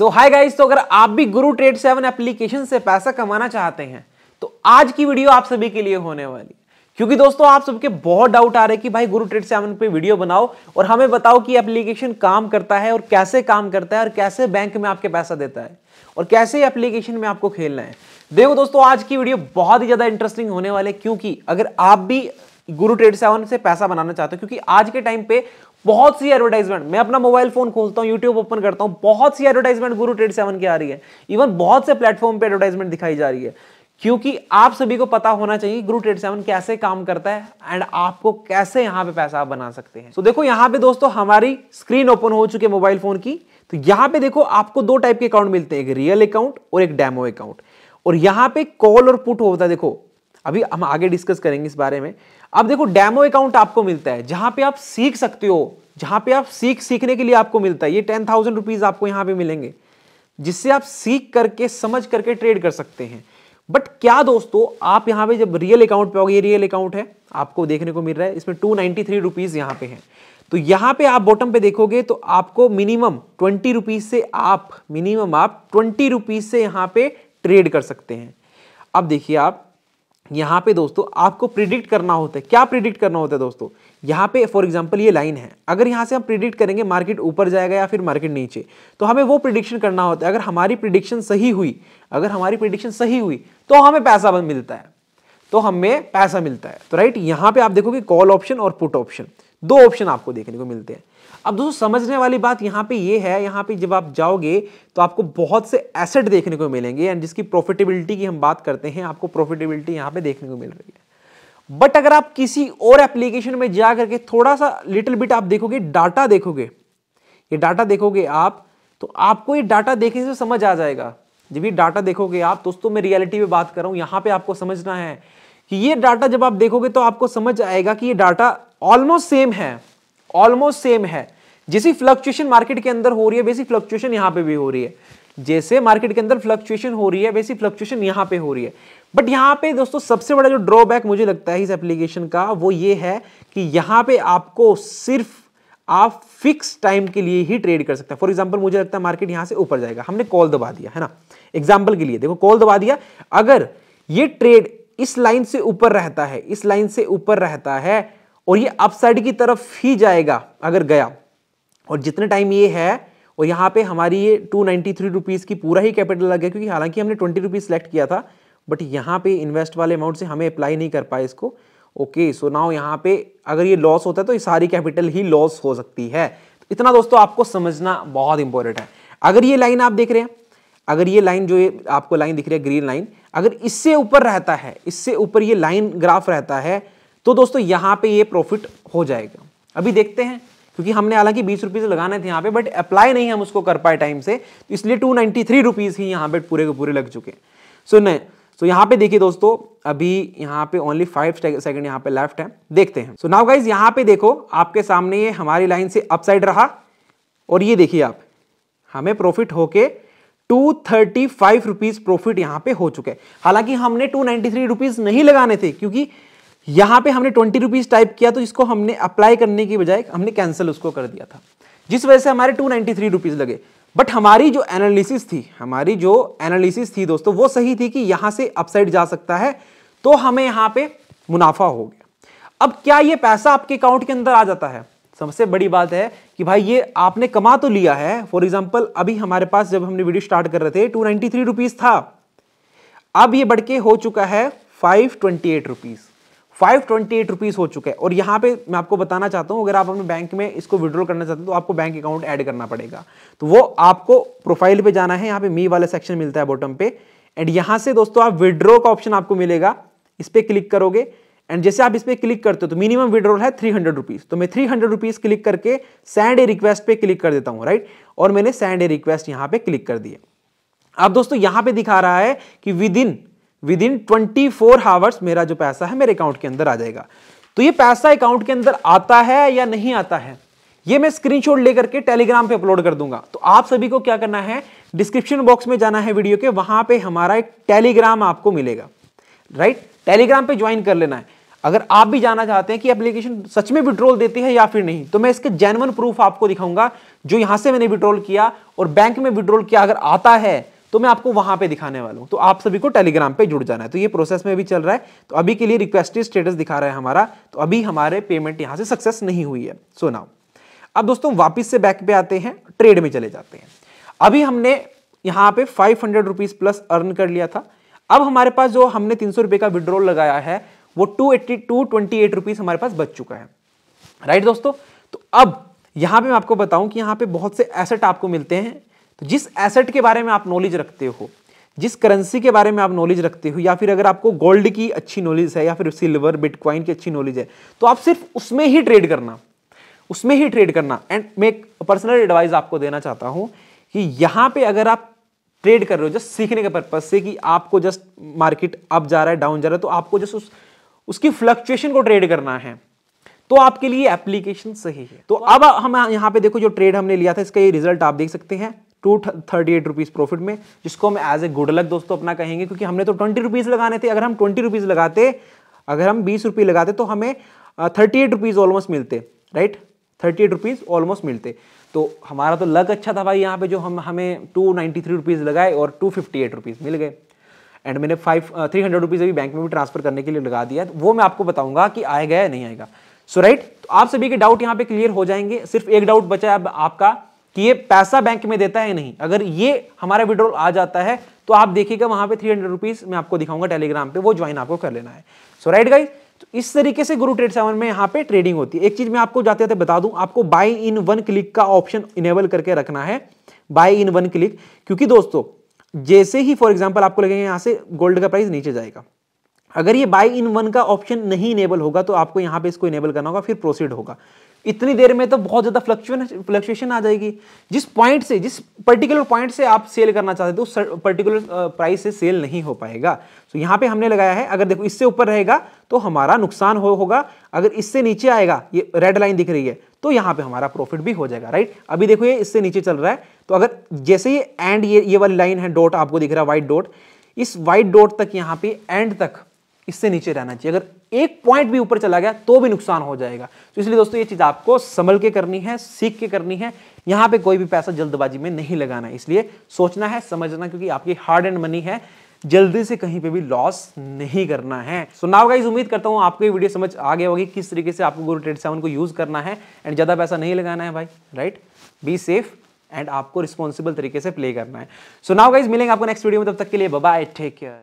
सो hi guys तो अगर आप भी गुरु ट्रेड सेवन एप्लीकेशन से पैसा कमाना चाहते हैं तो आज की वीडियो आप सभी के लिए होने वाली क्योंकि दोस्तों आप सबके बहुत डाउट आ रहे हैं कि भाई गुरु ट्रेड सेवन पे वीडियो बनाओ और हमें बताओ कि एप्लीकेशन काम करता है और कैसे काम करता है और कैसे बैंक में आपके पैसा देता है और कैसे एप्लीकेशन में आपको खेलना है देखो दोस्तों आज की वीडियो बहुत ही ज़्यादा इंटरेस्टिंग होने वाले क्योंकि अगर आप भी गुरु ट्रेड सेवन से पैसा बनाना चाहते हो क्योंकि आज के टाइम पे बहुत सी एडवर्टाइजमेंट मैं अपना मोबाइल फोन खोलता हूँ यूट्यूब ओपन करता हूँ बहुत सी एडवर्टाइजमेंट गुरु ट्रेड सेवन की आ रही है इवन बहुत से प्लेटफॉर्म पे एडवर्टाइजमेंट दिखाई जा रही है क्योंकि आप सभी को पता होना चाहिए गुरु ट्रेड सेवन कैसे काम करता है एंड आपको कैसे यहाँ पे पैसा बना सकते हैं तो so, देखो यहाँ पे दोस्तों हमारी स्क्रीन ओपन हो चुकी है मोबाइल फोन की तो यहाँ पे देखो आपको दो टाइप के अकाउंट मिलते हैं एक रियल अकाउंट और एक डेमो अकाउंट और यहाँ पे कॉल और पुट होता है देखो अभी हम आगे डिस्कस करेंगे इस बारे में अब देखो डेमो अकाउंट आपको मिलता है जहां पे आप सीख सकते हो जहां पे आप सीख सीखने के लिए आपको मिलता है ये टेन थाउजेंड रुपीज आपको यहां पे मिलेंगे जिससे आप सीख करके समझ करके ट्रेड कर सकते हैं बट क्या दोस्तों आप यहां पे जब रियल अकाउंट पे हो ये रियल अकाउंट है आपको देखने को मिल रहा है इसमें टू नाइनटी थ्री रुपीज यहां पे है तो यहां पे आप बॉटम पे देखोगे तो आपको मिनिमम ट्वेंटी रुपीज से आप मिनिमम आप ट्वेंटी रुपीज से यहां पे ट्रेड कर सकते हैं अब देखिए आप यहाँ पे दोस्तों आपको प्रिडिक्ट करना होता है क्या प्रिडिक्ट करना होता है दोस्तों यहाँ पे फॉर एग्जांपल ये लाइन है अगर यहाँ से हम प्रिडिक्ट करेंगे मार्केट ऊपर जाएगा या फिर मार्केट नीचे तो हमें वो प्रिडिक्शन करना होता है अगर हमारी प्रिडिक्शन सही हुई अगर हमारी प्रिडिक्शन सही हुई तो हमें पैसा मिलता है तो हमें पैसा मिलता है तो राइट यहाँ पे आप देखोगे कॉल ऑप्शन और पुट ऑप्शन दो ऑप्शन आपको देखने को मिलते हैं अब दोस्तों समझने वाली बात यहाँ पे ये है यहाँ पे जब आप जाओगे तो आपको बहुत से एसेट देखने को मिलेंगे एंड जिसकी प्रॉफिटेबिलिटी की हम बात करते हैं आपको प्रॉफिटेबिलिटी यहाँ पे देखने को मिल रही है बट अगर आप किसी और एप्लीकेशन में जा करके थोड़ा सा लिटिल बिट आप देखोगे डाटा देखोगे ये डाटा देखोगे आप तो आपको ये डाटा देखने से समझ आ जाएगा जब ये डाटा देखोगे आप दोस्तों में रियलिटी में बात कर रहा हूँ यहाँ पर आपको समझना है कि ये डाटा जब आप देखोगे तो आपको समझ आएगा कि ये डाटा ऑलमोस्ट सेम है ऑलमोस्ट सेम है जैसी फ्लक्चुएशन मार्केट के अंदर हो रही है वैसी फ्लक्चुएशन यहां पे भी हो रही है जैसे मार्केट के अंदर फ्लक्चुएशन हो रही है वैसी फ्लक्चुएशन यहां पे हो रही है बट यहां पे दोस्तों सबसे बड़ा जो ड्रॉबैक मुझे लगता है इस एप्लीकेशन का वो ये है कि यहां पे आपको सिर्फ आप फिक्स टाइम के लिए ही ट्रेड कर सकते हैं फॉर एग्जाम्पल मुझे लगता है मार्केट यहां से ऊपर जाएगा हमने कॉल दबा दिया है ना एग्जाम्पल के लिए देखो कॉल दबा दिया अगर ये ट्रेड इस लाइन से ऊपर रहता है इस लाइन से ऊपर रहता है और ये अपसाइड की तरफ ही जाएगा अगर गया और जितने टाइम ये है और यहाँ पे हमारी ये टू नाइन्टी थ्री रुपीज़ की पूरा ही कैपिटल लग गया क्योंकि हालांकि हमने ट्वेंटी रुपीज़ सेलेक्ट किया था बट यहाँ पे इन्वेस्ट वाले अमाउंट से हमें अप्लाई नहीं कर पाए इसको ओके सो नाउ यहाँ पे अगर ये लॉस होता है तो ये सारी कैपिटल ही लॉस हो सकती है तो इतना दोस्तों आपको समझना बहुत इंपॉर्टेंट है अगर ये लाइन आप देख रहे हैं अगर ये लाइन जो ये आपको लाइन दिख रही है ग्रीन लाइन अगर इससे ऊपर रहता है इससे ऊपर ये लाइन ग्राफ रहता है तो दोस्तों यहाँ पे ये प्रॉफिट हो जाएगा अभी देखते हैं क्योंकि हमने हालांकि बीस रुपीज़ लगाने थे यहाँ पे बट अप्लाई नहीं हम उसको कर पाए टाइम से तो इसलिए टू नाइन्टी थ्री रुपीज़ ही यहाँ पे पूरे के पूरे लग चुके सो so, नहीं सो so, यहाँ पे देखिए दोस्तों अभी यहाँ पे ओनली फाइव सेकंड यहाँ पे लेफ्ट है देखते हैं सो नाउ गाइज यहाँ पे देखो आपके सामने ये हमारी लाइन से अपसाइड रहा और ये देखिए आप हमें प्रॉफिट होके two thirty five rupees profit यहाँ पे हो चुके हालांकि हमने टू नाइन्टी थ्री रुपीज़ नहीं लगाने थे क्योंकि यहाँ पे हमने ट्वेंटी रुपीज़ टाइप किया तो इसको हमने अप्लाई करने की बजाय हमने कैंसिल उसको कर दिया था जिस वजह से हमारे टू नाइन्टी थ्री रुपीज़ लगे बट हमारी जो एनालिसिस थी हमारी जो एनालिसिस थी दोस्तों वो सही थी कि यहाँ से अपसाइड जा सकता है तो हमें यहाँ पे मुनाफा हो गया अब क्या ये पैसा आपके अकाउंट के अंदर आ जाता है सबसे बड़ी बात है कि भाई ये आपने कमा तो लिया है फॉर एग्जाम्पल अभी हमारे पास जब हमने वीडियो स्टार्ट कर रहे थे टू नाइन्टी थ्री रुपीज़ था अब ये बढ़ के हो चुका है five twenty eight rupees five twenty eight rupees हो चुका है और यहाँ पे मैं आपको बताना चाहता हूँ अगर आप अपने बैंक में इसको विड्रॉल करना चाहते हैं तो आपको बैंक अकाउंट ऐड करना पड़ेगा तो वो आपको प्रोफाइल पे जाना है यहाँ पे मी वाला सेक्शन मिलता है बॉटम पे एंड यहाँ से दोस्तों आप विड्रॉ का ऑप्शन आपको मिलेगा इस पर क्लिक करोगे एंड जैसे आप इस पर क्लिक करते हो तो मिनिमम विड्रॉल है थ्री हंड्रेड रुपीज़ तो मैं थ्री हंड्रेड रुपीज़ क्लिक करके सैंड ए रिक्वेस्ट पे क्लिक कर देता हूँ राइट और मैंने सैंड ए रिक्वेस्ट यहाँ पे क्लिक कर दिया अब दोस्तों यहाँ पे दिखा रहा है कि within within twenty four hours मेरा जो पैसा है मेरे अकाउंट के अंदर आ जाएगा तो ये पैसा अकाउंट के अंदर आता है या नहीं आता है ये मैं स्क्रीनशॉट लेकर के टेलीग्राम पे अपलोड कर दूंगा तो आप सभी को क्या करना है डिस्क्रिप्शन बॉक्स में जाना है वीडियो के वहां पे हमारा एक टेलीग्राम आपको मिलेगा राइट टेलीग्राम पे ज्वाइन कर लेना है अगर आप भी जानना चाहते हैं कि एप्लीकेशन सच में विड्रॉल देती है या फिर नहीं तो मैं इसके जेनवन प्रूफ आपको दिखाऊंगा जो यहां से मैंने विड्रॉल किया और बैंक में विड्रॉल किया अगर आता है तो मैं आपको वहां पे दिखाने वाला हूं तो आप सभी को टेलीग्राम पे जुड़ जाना है तो ये प्रोसेस में अभी चल रहा है तो अभी के लिए रिक्वेस्टेड स्टेटस दिखा रहा है हमारा तो अभी हमारे पेमेंट यहां से सक्सेस नहीं हुई है सो so नाउ अब दोस्तों वापिस से बैक पे आते हैं ट्रेड में चले जाते हैं अभी हमने यहाँ पे five hundred rupees plus earn कर लिया था अब हमारे पास जो हमने तीन सौ का विड्रॉल लगाया है वो two eighty two twenty eight rupees हमारे पास बच चुका है राइट दोस्तों तो अब यहां पे मैं आपको बताऊं कि यहाँ पे बहुत से एसेट आपको मिलते हैं तो जिस एसेट के बारे में आप नॉलेज रखते हो जिस करेंसी के बारे में आप नॉलेज रखते हो या फिर अगर आपको गोल्ड की अच्छी नॉलेज है या फिर सिल्वर बिटकॉइन की अच्छी नॉलेज है तो आप सिर्फ उसमें ही ट्रेड करना उसमें ही ट्रेड करना एंड मैं एक पर्सनल एडवाइस आपको देना चाहता हूं कि यहां पे अगर आप ट्रेड कर रहे हो जस्ट सीखने के पर्पज से कि आपको जस्ट मार्केट अप जा रहा है डाउन जा रहा है तो आपको जस्ट उस उसकी फ्लक्चुएशन को ट्रेड करना है तो आपके लिए एप्लीकेशन सही है तो, तो अब हम यहाँ पे देखो जो ट्रेड हमने लिया था इसका ये रिजल्ट आप देख सकते हैं two thirty eight rupees profit में जिसको हम एज ए गुड लक दोस्तों अपना कहेंगे क्योंकि हमने तो ट्वेंटी रुपीज़ लगाने थे अगर हम ट्वेंटी रुपीज़ लगाते अगर हम बीस रुपये लगाते तो हमें थर्टी एट रुपीज़ ऑलमोस्ट मिलते right thirty eight rupees almost मिलते तो हमारा तो लक अच्छा था भाई यहाँ पे जो हम हमें टू नाइन्टी थ्री रुपीज़ लगाए और टू फिफ्टी एट रुपीज़ मिल गए एंड मैंने फाइव थ्री हंड्रेड रुपीज़ अभी बैंक में भी ट्रांसफर करने के लिए लगा दिया तो वो मैं आपको बताऊंगा कि आएगा या नहीं आएगा सो so, राइट right? तो आप सभी के डाउट यहाँ पे क्लियर हो जाएंगे सिर्फ एक डाउट बचा है अब आपका कि ये पैसा बैंक में देता है नहीं अगर ये हमारा विड्रॉल आ जाता है तो आप देखिएगा वहां पे थ्री हंड्रेड रुपीज मैं आपको दिखाऊंगा टेलीग्राम पे वो ज्वाइन आपको कर लेना है सो राइट गाइस तो इस तरीके से गुरु ट्रेड सेवन में यहाँ पे ट्रेडिंग होती है एक चीज मैं आपको जाते जाते बता दूं आपको बाय इन वन क्लिक का ऑप्शन इनेबल करके रखना है बाय इन वन क्लिक क्योंकि दोस्तों जैसे ही फॉर एग्जाम्पल आपको लगेगा यहाँ से गोल्ड का प्राइस नीचे जाएगा अगर ये बाई इन वन का ऑप्शन नहीं इनेबल होगा तो आपको यहाँ पे इसको इनेबल करना होगा फिर प्रोसीड होगा इतनी देर में तो बहुत ज़्यादा फ्लक्चुएशन फ्लक्चुएशन आ जाएगी जिस पॉइंट से जिस पर्टिकुलर पॉइंट से आप सेल करना चाहते तो उस पर्टिकुलर प्राइस से सेल नहीं हो पाएगा तो यहाँ पे हमने लगाया है अगर देखो इससे ऊपर रहेगा तो हमारा नुकसान हो होगा अगर इससे नीचे आएगा ये रेड लाइन दिख रही है तो यहाँ पे हमारा प्रॉफिट भी हो जाएगा राइट अभी देखो ये इससे नीचे चल रहा है तो अगर जैसे ये एंड ये ये वाली लाइन है डॉट आपको दिख रहा है वाइट डॉट इस वाइट डॉट तक यहाँ पे एंड तक इससे नीचे रहना चाहिए अगर एक पॉइंट भी ऊपर चला गया तो भी नुकसान हो जाएगा तो इसलिए दोस्तों ये चीज़ आपको संभल के करनी है सीख के करनी है यहां पे कोई भी पैसा जल्दबाजी में नहीं लगाना है इसलिए सोचना है समझना क्योंकि आपकी हार्ड एंड मनी है जल्दी से कहीं पे भी लॉस नहीं करना है सो नाउ गाइज उम्मीद करता हूँ आपको ये वीडियो समझ आ गया होगी किस तरीके से आपको गुरु ट्रेड सेवन को यूज़ करना है एंड ज़्यादा पैसा नहीं लगाना है भाई राइट बी सेफ एंड आपको रिस्पॉन्सिबल तरीके से प्ले करना है सो नाउ गाइज मिलेंगे आपको नेक्स्ट वीडियो में तब तक के लिए बाय टेक केयर